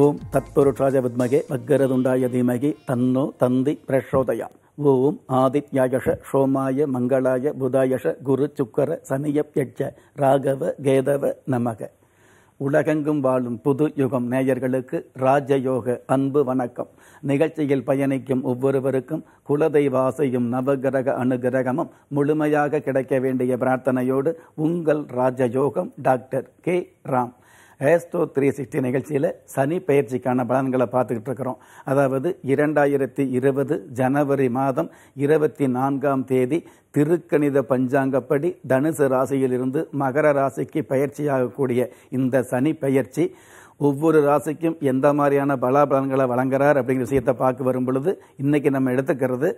ஓம் தத்புருஷாய வித்மகே வக்கரதுண்டாய தீமகி தன்னோ தந்தி பிரஷோதயா ஓம் ஆதித்யாயஷ சோமாய மங்களாய புதாயஷ குரு சுக்கர சனியப்யட்ச ராகவ கேதவ நமக உலகெங்கும் வாழும் புது யுகம் நேயர்களுக்கு ராஜயோக அன்பு வணக்கம் நிகழ்ச்சியில் பயணிக்கும் ஒவ்வொருவருக்கும் குலதெய்வாசையும் நவகிரக அனுகிரகமும் முழுமையாக கிடைக்க வேண்டிய பிரார்த்தனையோடு உங்கள் ராஜயோகம் doctor K Ram astro three sixty நிகழ்ச்சியில் சனி பயிற்சிக்கான பலன்களை பார்த்துக்கிட்டு இருக்கிறோம் அதாவது இரண்டாயிரத்தி இருபது ஜனவரி மாதம் இருபத்தி நான்காம் தேதி திருக்கணித பஞ்சாங்கப்படி தனுசு ராசியிலிருந்து மகர ராசிக்கு பயிற்சியாகக்கூடிய இந்த சனி பயிற்சி ஒவ்வொரு ராசிக்கும் எந்த மாதிரியான பலாபலன்களை வழங்குறார் அப்படிங்கிற விஷயத்தை பார்க்க வரும் பொழுது இன்றைக்கி நம்ம எடுத்துக்கிறது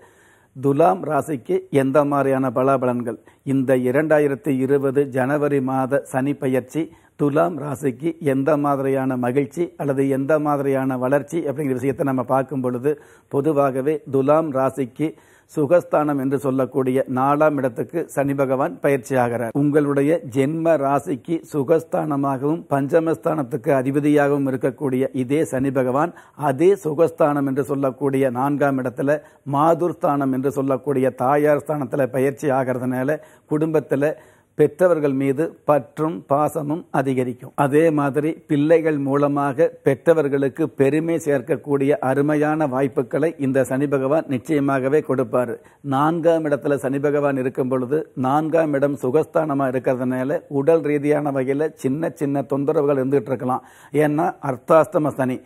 துலாம் ராசிக்கு எந்த மாதிரியான பலாபலன்கள் இந்த இரண்டாயிரத்தி இருபது ஜனவரி மாத சனி பயிற்சி துலாம் ராசிக்கு எந்த மாதிரியான மகிழ்ச்சி அல்லது எந்த மாதிரியான வளர்ச்சி அப்படிங்கிற விஷயத்தை நம்ம பார்க்கும் பொழுது பொதுவாகவே துலாம் ராசிக்கு சுகஸ்தானம் என்று சொல்லக்கூடிய நாலாம் இடத்துக்கு சனி பகவான் பயிற்சியாகிறார் உங்களுடைய ஜென்ம ராசிக்கு சுகஸ்தானமாகவும் பஞ்சமஸ்தானத்துக்கு அதிபதியாகவும் இருக்கக்கூடிய இதே சனி பகவான் அதே சுகஸ்தானம் என்று சொல்லக்கூடிய நான்காம் இடத்துல மாதுர் ஸ்தானம் என்று சொல்லக்கூடிய தாயார் ஸ்தானத்தில் பயிற்சி ஆகிறதுனால குடும்பத்தில் பெற்றவர்கள் மீது பற்றும் பாசமும் அதிகரிக்கும் அதே மாதிரி பிள்ளைகள் மூலமாக பெற்றவர்களுக்கு பெருமை சேர்க்கக்கூடிய அருமையான வாய்ப்புகளை இந்த சனி பகவான் நிச்சயமாகவே கொடுப்பார் நான்காம் இடத்துல சனி பகவான் இருக்கும் பொழுது நான்காம் இடம் சுகஸ்தானமாக இருக்கிறதுனால உடல் ரீதியான வகையில் சின்ன சின்ன தொந்தரவுகள் இருந்துகிட்டு இருக்கலாம் ஏன்னா அர்த்தாஸ்தம சனி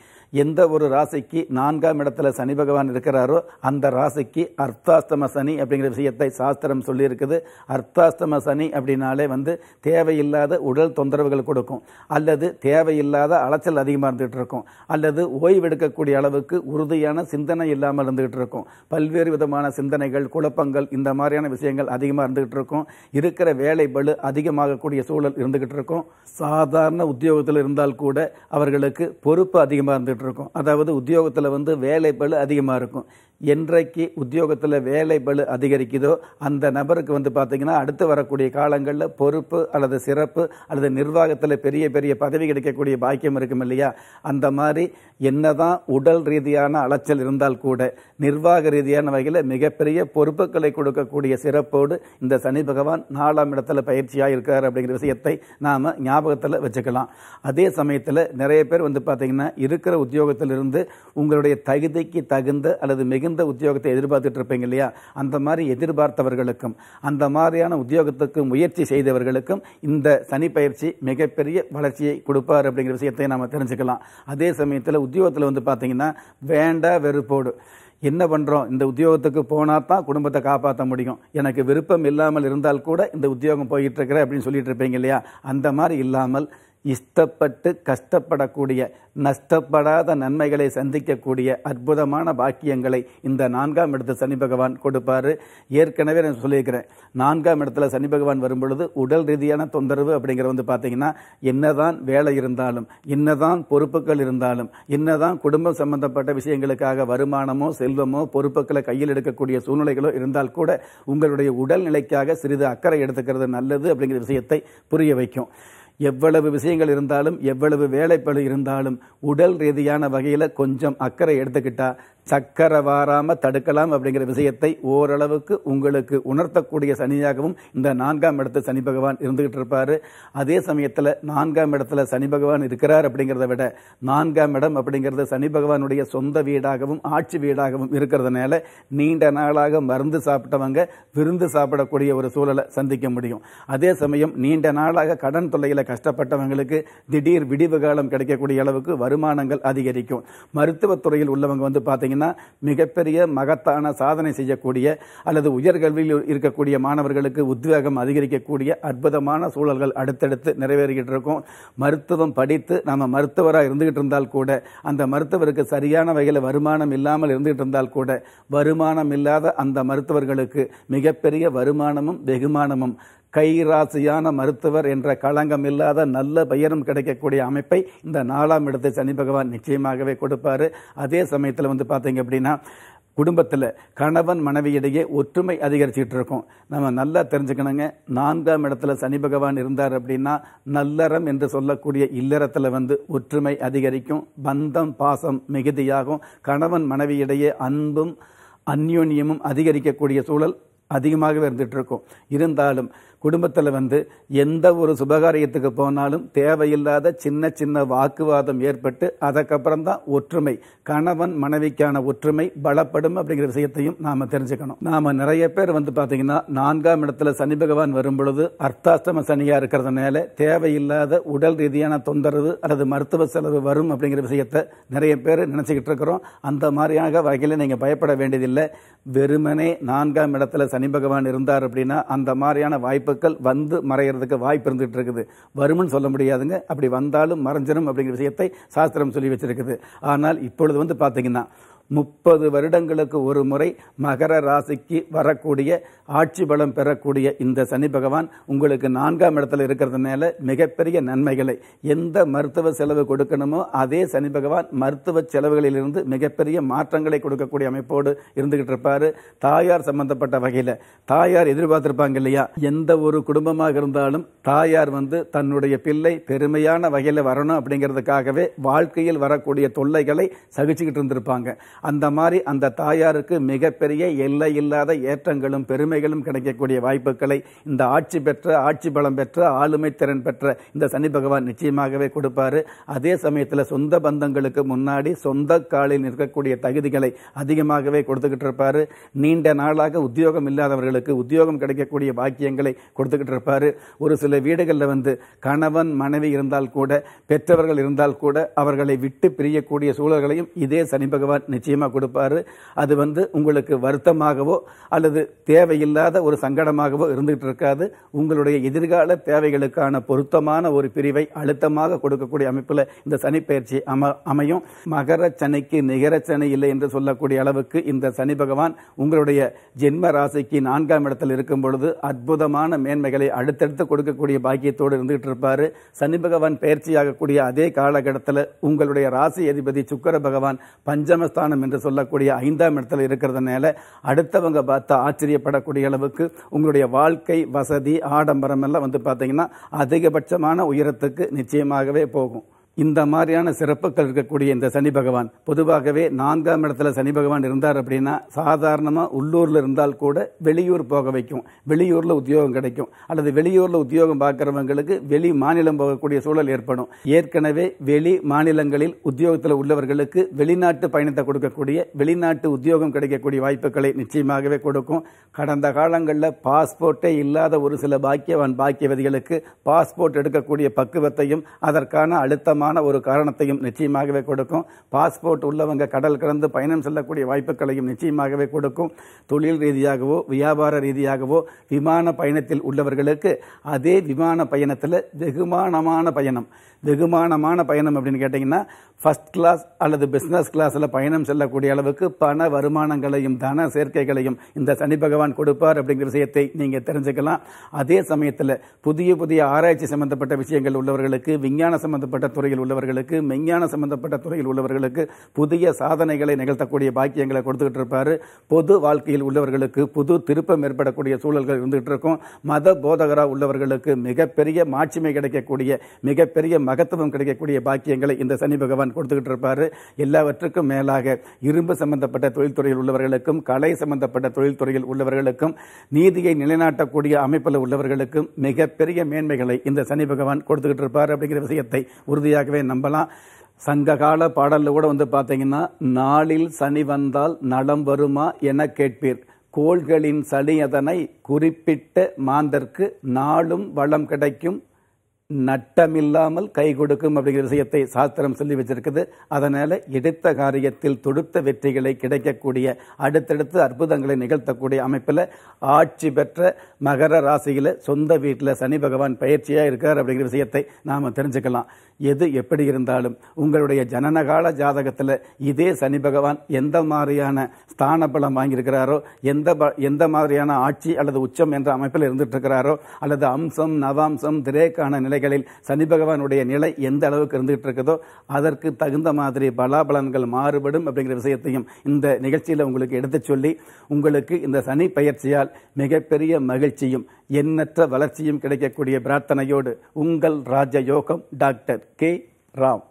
எந்த ஒரு ராசிக்கு நான்காம் இடத்துல சனி பகவான் இருக்கிறாரோ அந்த ராசிக்கு அர்த்தாஸ்தம சனி அப்படிங்கிற விஷயத்தை சாஸ்திரம் சொல்லியிருக்குது அர்த்தாஸ்தம சனி அப்படின்னாலே வந்து தேவையில்லாத உடல் தொந்தரவுகள் கொடுக்கும் அல்லது தேவையில்லாத அலைச்சல் அதிகமாக இருந்துகிட்டு இருக்கும் அல்லது ஓய்வெடுக்கக்கூடிய அளவுக்கு உறுதியான சிந்தனை இல்லாமல் இருந்துகிட்டு இருக்கும் பல்வேறு விதமான சிந்தனைகள் குழப்பங்கள் இந்த மாதிரியான விஷயங்கள் அதிகமாக இருந்துகிட்டு இருக்கும் இருக்கிற வேலை பளு அதிகமாகக்கூடிய சூழல் இருந்துகிட்டு இருக்கும் சாதாரண உத்தியோகத்தில் இருந்தால் கூட அவர்களுக்கு பொறுப்பு அதிகமாக இருந்துகிட்டு இருக்கும் அதாவது உத்தியோகத்தில் வந்து வேலை பழு அதிகமாக இருக்கும் என்றைக்கு உத்தியோகத்தில் வேலை பழு அதிகரிக்குதோ அந்த நபருக்கு வந்து பார்த்திங்கன்னா அடுத்து வரக்கூடிய காலங்களில் பொறுப்பு அல்லது சிறப்பு அல்லது நிர்வாகத்தில் பெரிய பெரிய பதவி கிடைக்கக்கூடிய பாக்கியம் இருக்கும் இல்லையா அந்த மாதிரி என்னதான் உடல் ரீதியான அலைச்சல் இருந்தால் கூட நிர்வாக ரீதியான வகையில் மிகப்பெரிய பொறுப்புகளை கொடுக்கக்கூடிய சிறப்போடு இந்த சனி பகவான் நாலாம் இடத்துல பயிற்சியாக இருக்கார் அப்படிங்கிற விஷயத்தை நாம் ஞாபகத்தில் வச்சுக்கலாம் அதே சமயத்தில் நிறைய பேர் வந்து பார்த்திங்கன்னா இருக்கிற உத்தியோகத்திலிருந்து உங்களுடைய தகுதிக்கு தகுந்த அல்லது மிகுந்த உத்தியோகத்தை எதிர்பார்த்துட்டு இருப்பீங்க இல்லையா அந்த மாதிரி எதிர்பார்த்தவர்களுக்கும் அந்த மாதிரியான உத்தியோகத்துக்கு முயற்சி செய்தவர்களுக்கும் இந்த சனி பயிற்சி மிகப்பெரிய வளர்ச்சியை கொடுப்பார் அப்படிங்கிற விஷயத்தை நாம் தெரிஞ்சுக்கலாம் அதே சமயத்தில் உத்தியோகத்தில் வந்து பார்த்தீங்கன்னா வேண்டா வெறுப்போடு என்ன பண்ணுறோம் இந்த உத்தியோகத்துக்கு போனால் தான் குடும்பத்தை காப்பாற்ற முடியும் எனக்கு விருப்பம் இல்லாமல் இருந்தால் கூட இந்த உத்தியோகம் போயிட்டுருக்கிறேன் அப்படின்னு சொல்லிட்டு இருப்பீங்க இல்லையா அந்த மாதிரி இல்லாமல் இஷ்டப்பட்டு கஷ்டப்படக்கூடிய நஷ்டப்படாத நன்மைகளை சந்திக்கக்கூடிய அற்புதமான பாக்கியங்களை இந்த நான்காம் இடத்துல சனி பகவான் கொடுப்பார் ஏற்கனவே நான் சொல்லியிருக்கிறேன் நான்காம் இடத்துல சனி பகவான் வரும்பொழுது உடல் ரீதியான தொந்தரவு அப்படிங்கிற வந்து பார்த்தீங்கன்னா என்னதான் வேலை இருந்தாலும் என்னதான் பொறுப்புகள் இருந்தாலும் என்னதான் குடும்பம் சம்பந்தப்பட்ட விஷயங்களுக்காக வருமானமோ செல்வமோ பொறுப்புகளை கையில் எடுக்கக்கூடிய சூழ்நிலைகளோ இருந்தால் கூட உங்களுடைய உடல்நிலைக்காக சிறிது அக்கறை எடுத்துக்கிறது நல்லது அப்படிங்கிற விஷயத்தை புரிய வைக்கும் எவ்வளவு விஷயங்கள் இருந்தாலும் எவ்வளவு வேலைப்பழு இருந்தாலும் உடல் ரீதியான வகையில் கொஞ்சம் அக்கறை எடுத்துக்கிட்டா சக்கரை வாராமல் தடுக்கலாம் அப்படிங்கிற விஷயத்தை ஓரளவுக்கு உங்களுக்கு உணர்த்தக்கூடிய சனியாகவும் இந்த நான்காம் இடத்து சனி பகவான் இருந்துகிட்டு இருப்பார் அதே சமயத்தில் நான்காம் இடத்துல சனி பகவான் இருக்கிறார் அப்படிங்கிறத விட நான்காம் இடம் அப்படிங்கிறது சனி பகவானுடைய சொந்த வீடாகவும் ஆட்சி வீடாகவும் இருக்கிறதுனால நீண்ட நாளாக மருந்து சாப்பிட்டவங்க விருந்து சாப்பிடக்கூடிய ஒரு சூழலை சந்திக்க முடியும் அதே சமயம் நீண்ட நாளாக கடன் தொல்லையில் கஷ்டப்பட்டவங்களுக்கு திடீர் விடிவு காலம் கிடைக்கக்கூடிய அளவுக்கு வருமானங்கள் அதிகரிக்கும் மருத்துவத்துறையில் உள்ளவங்க வந்து பார்த்தீங்கன்னா மிகப்பெரிய மகத்தான சாதனை செய்யக்கூடிய அல்லது உயர்கல்வியில் இருக்கக்கூடிய மாணவர்களுக்கு உத்வேகம் அதிகரிக்கக்கூடிய அற்புதமான சூழல்கள் அடுத்தடுத்து நிறைவேறிக்கிட்டு இருக்கும் மருத்துவம் படித்து நம்ம மருத்துவராக இருந்துகிட்டு இருந்தால் கூட அந்த மருத்துவருக்கு சரியான வகையில் வருமானம் இல்லாமல் இருந்துகிட்டு இருந்தால் கூட வருமானம் இல்லாத அந்த மருத்துவர்களுக்கு மிகப்பெரிய வருமானமும் வெகுமானமும் கைராசியான மருத்துவர் என்ற களங்கம் இல்லாத நல்ல பெயரும் கிடைக்கக்கூடிய அமைப்பை இந்த நாலாம் இடத்தை சனி பகவான் நிச்சயமாகவே கொடுப்பார் அதே சமயத்தில் வந்து பார்த்தீங்க அப்படின்னா குடும்பத்தில் கணவன் மனைவி இடையே ஒற்றுமை அதிகரிச்சிகிட்டு இருக்கும் நம்ம நல்லா தெரிஞ்சுக்கணுங்க நான்காம் இடத்துல சனி பகவான் இருந்தார் அப்படின்னா நல்லறம் என்று சொல்லக்கூடிய இல்லறத்தில் வந்து ஒற்றுமை அதிகரிக்கும் பந்தம் பாசம் மிகுதியாகும் கணவன் மனைவி இடையே அன்பும் அந்யோன்யமும் அதிகரிக்கக்கூடிய சூழல் அதிகமாகவே இருந்துகிட்டு இருக்கும் இருந்தாலும் குடும்பத்தில் வந்து எந்த ஒரு சுபகாரியத்துக்கு போனாலும் தேவையில்லாத சின்ன சின்ன வாக்குவாதம் ஏற்பட்டு அதுக்கப்புறம் தான் ஒற்றுமை கணவன் மனைவிக்கான ஒற்றுமை பலப்படும் அப்படிங்கிற விஷயத்தையும் நாம் தெரிஞ்சுக்கணும் நாம் நிறைய பேர் வந்து பார்த்தீங்கன்னா நான்காம் இடத்துல சனி பகவான் வரும் பொழுது அர்த்தாஷ்டம சனியாக இருக்கிறதுனால தேவையில்லாத உடல் ரீதியான தொந்தரவு அல்லது மருத்துவ செலவு வரும் அப்படிங்கிற விஷயத்தை நிறைய பேர் நினச்சிக்கிட்டு இருக்கிறோம் அந்த மாதிரியாக வகையில் நீங்கள் பயப்பட வேண்டியதில்லை வெறுமனே நான்காம் இடத்துல சனி பகவான் இருந்தார் அப்படின்னா அந்த மாதிரியான வாய்ப்பு வாய்ப்புகள் வந்து மறைகிறதுக்கு வாய்ப்பு இருந்துகிட்டு இருக்குது வருமன் சொல்ல முடியாதுங்க அப்படி வந்தாலும் மறைஞ்சிடும் அப்படிங்கிற விஷயத்தை சாஸ்திரம் சொல்லி வச்சிருக்குது ஆனால் இப்பொழுது வந்து பார்த்தீங்கன்னா முப்பது வருடங்களுக்கு ஒரு முறை மகர ராசிக்கு வரக்கூடிய ஆட்சி பலம் பெறக்கூடிய இந்த சனி பகவான் உங்களுக்கு நான்காம் இடத்துல இருக்கிறது மேல மிகப்பெரிய நன்மைகளை எந்த மருத்துவ செலவு கொடுக்கணுமோ அதே சனி பகவான் மருத்துவ செலவுகளிலிருந்து மிகப்பெரிய மாற்றங்களை கொடுக்கக்கூடிய அமைப்போடு இருந்துகிட்டு இருப்பார் தாயார் சம்பந்தப்பட்ட வகையில் தாயார் எதிர்பார்த்திருப்பாங்க இல்லையா எந்த ஒரு குடும்பமாக இருந்தாலும் தாயார் வந்து தன்னுடைய பிள்ளை பெருமையான வகையில் வரணும் அப்படிங்கிறதுக்காகவே வாழ்க்கையில் வரக்கூடிய தொல்லைகளை சகிச்சுக்கிட்டு இருந்திருப்பாங்க அந்த மாதிரி அந்த தாயாருக்கு மிகப்பெரிய எல்லை இல்லாத ஏற்றங்களும் பெருமைகளும் கிடைக்கக்கூடிய வாய்ப்புகளை இந்த ஆட்சி பெற்ற ஆட்சி பலம் பெற்ற ஆளுமை திறன் பெற்ற இந்த சனி பகவான் நிச்சயமாகவே கொடுப்பாரு அதே சமயத்தில் சொந்த பந்தங்களுக்கு முன்னாடி சொந்த காலில் நிற்கக்கூடிய தகுதிகளை அதிகமாகவே கொடுத்துக்கிட்டு இருப்பார் நீண்ட நாளாக உத்தியோகம் இல்லாதவர்களுக்கு உத்தியோகம் கிடைக்கக்கூடிய பாக்கியங்களை கொடுத்துக்கிட்டு இருப்பார் ஒரு சில வீடுகளில் வந்து கணவன் மனைவி இருந்தால் கூட பெற்றவர்கள் இருந்தால் கூட அவர்களை விட்டு பிரியக்கூடிய சூழல்களையும் இதே சனி பகவான் நிச்சயம் நிச்சயமாக கொடுப்பார் அது வந்து உங்களுக்கு வருத்தமாகவோ அல்லது தேவையில்லாத ஒரு சங்கடமாகவோ இருந்துகிட்டு இருக்காது உங்களுடைய எதிர்கால தேவைகளுக்கான பொருத்தமான ஒரு பிரிவை அழுத்தமாக கொடுக்கக்கூடிய அமைப்பில் இந்த சனி பயிற்சி அம அமையும் மகர சனிக்கு நிகர சனி இல்லை என்று சொல்லக்கூடிய அளவுக்கு இந்த சனி பகவான் உங்களுடைய ஜென்ம ராசிக்கு நான்காம் இடத்தில் இருக்கும் பொழுது அற்புதமான மேன்மைகளை அடுத்தடுத்து கொடுக்கக்கூடிய பாக்கியத்தோடு இருந்துகிட்டு இருப்பார் சனி பகவான் பயிற்சியாகக்கூடிய அதே காலகட்டத்தில் உங்களுடைய ராசி அதிபதி சுக்கர பகவான் பஞ்சமஸ்தானம் ஸ்தானம் என்று சொல்லக்கூடிய ஐந்தாம் இடத்துல இருக்கிறதுனால அடுத்தவங்க பார்த்து ஆச்சரியப்படக்கூடிய அளவுக்கு உங்களுடைய வாழ்க்கை வசதி ஆடம்பரம் எல்லாம் வந்து பார்த்தீங்கன்னா அதிகபட்சமான உயரத்துக்கு நிச்சயமாகவே போகும் இந்த மாதிரியான சிறப்புகள் இருக்கக்கூடிய இந்த சனி பகவான் பொதுவாகவே நான்காம் இடத்துல சனி பகவான் இருந்தார் அப்படின்னா சாதாரணமாக உள்ளூரில் இருந்தால் கூட வெளியூர் போக வைக்கும் வெளியூரில் உத்தியோகம் கிடைக்கும் அல்லது வெளியூரில் உத்தியோகம் பார்க்குறவங்களுக்கு வெளி மாநிலம் போகக்கூடிய சூழல் ஏற்படும் ஏற்கனவே வெளி மாநிலங்களில் உத்தியோகத்தில் உள்ளவர்களுக்கு வெளிநாட்டு பயணத்தை கொடுக்கக்கூடிய வெளிநாட்டு உத்தியோகம் கிடைக்கக்கூடிய வாய்ப்புகளை நிச்சயமாகவே கொடுக்கும் கடந்த காலங்களில் பாஸ்போர்ட்டே இல்லாத ஒரு சில பாக்கியவான் பாக்கியவதிகளுக்கு பாஸ்போர்ட் எடுக்கக்கூடிய பக்குவத்தையும் அதற்கான அழுத்தமாக முக்கியமான ஒரு காரணத்தையும் நிச்சயமாகவே கொடுக்கும் பாஸ்போர்ட் உள்ளவங்க கடல் கடந்து பயணம் செல்லக்கூடிய வாய்ப்புகளையும் நிச்சயமாகவே கொடுக்கும் தொழில் ரீதியாகவோ வியாபார ரீதியாகவோ விமான பயணத்தில் உள்ளவர்களுக்கு அதே விமான பயணத்தில் வெகுமானமான பயணம் வெகுமானமான பயணம் அப்படின்னு கேட்டிங்கன்னா ஃபஸ்ட் கிளாஸ் அல்லது பிஸ்னஸ் கிளாஸில் பயணம் செல்லக்கூடிய அளவுக்கு பண வருமானங்களையும் தன சேர்க்கைகளையும் இந்த சனி பகவான் கொடுப்பார் அப்படிங்கிற விஷயத்தை நீங்கள் தெரிஞ்சுக்கலாம் அதே சமயத்தில் புதிய புதிய ஆராய்ச்சி சம்பந்தப்பட்ட விஷயங்கள் உள்ளவர்களுக்கு விஞ்ஞான சம்பந்தப்பட்ட துறையில் துறையில் உள்ளவர்களுக்கு விஞ்ஞான சம்பந்தப்பட்ட துறையில் உள்ளவர்களுக்கு புதிய சாதனைகளை நிகழ்த்தக்கூடிய பாக்கியங்களை கொடுத்துக்கிட்டு இருப்பார் பொது வாழ்க்கையில் உள்ளவர்களுக்கு புது திருப்பம் ஏற்படக்கூடிய சூழல்கள் இருந்துகிட்டு இருக்கும் மத போதகராக உள்ளவர்களுக்கு மிகப்பெரிய மாட்சிமை கிடைக்கக்கூடிய மிகப்பெரிய மகத்துவம் கிடைக்கக்கூடிய பாக்கியங்களை இந்த சனி பகவான் கொடுத்துக்கிட்டு இருப்பார் எல்லாவற்றுக்கும் மேலாக இரும்பு சம்பந்தப்பட்ட தொழில்துறையில் உள்ளவர்களுக்கும் கலை சம்பந்தப்பட்ட தொழில்துறையில் உள்ளவர்களுக்கும் நீதியை நிலைநாட்டக்கூடிய அமைப்பில் உள்ளவர்களுக்கும் மிகப்பெரிய மேன்மைகளை இந்த சனி பகவான் கொடுத்துக்கிட்டு இருப்பார் அப்படிங்கிற விஷயத்தை உறுதியாக உண்மையாகவே நம்பலாம் சங்ககால பாடலில் கூட வந்து பார்த்தீங்கன்னா நாளில் சனி வந்தால் நலம் வருமா என கேட்பீர் கோள்களின் சனி அதனை குறிப்பிட்ட மாந்தற்கு நாளும் வளம் கிடைக்கும் நட்டமில்லாமல் கை கொடுக்கும் அப்படிங்கிற விஷயத்தை சாஸ்திரம் சொல்லி வச்சிருக்குது அதனால் எடுத்த காரியத்தில் தொடுத்த வெற்றிகளை கிடைக்கக்கூடிய அடுத்தடுத்து அற்புதங்களை நிகழ்த்தக்கூடிய அமைப்பில் ஆட்சி பெற்ற மகர ராசியில் சொந்த வீட்டில் சனி பகவான் பயிற்சியாக இருக்கார் அப்படிங்கிற விஷயத்தை நாம் தெரிஞ்சுக்கலாம் எது எப்படி இருந்தாலும் உங்களுடைய ஜனனகால ஜாதகத்தில் இதே சனி பகவான் எந்த மாதிரியான ஸ்தான பலம் வாங்கியிருக்கிறாரோ எந்த ப எந்த மாதிரியான ஆட்சி அல்லது உச்சம் என்ற அமைப்பில் இருந்துகிட்ருக்கிறாரோ அல்லது அம்சம் நவாம்சம் திரேக்கான நிலைகளில் சனி பகவானுடைய நிலை எந்த அளவுக்கு இருந்துகிட்டு இருக்குதோ அதற்கு தகுந்த மாதிரி பலாபலன்கள் மாறுபடும் அப்படிங்கிற விஷயத்தையும் இந்த நிகழ்ச்சியில் உங்களுக்கு எடுத்துச் சொல்லி உங்களுக்கு இந்த சனி பயிற்சியால் மிகப்பெரிய மகிழ்ச்சி மகிழ்ச்சியும் எண்ணற்ற வளர்ச்சியும் கிடைக்கக்கூடிய பிரார்த்தனையோடு உங்கள் ராஜயோகம் டாக்டர் கே ராம்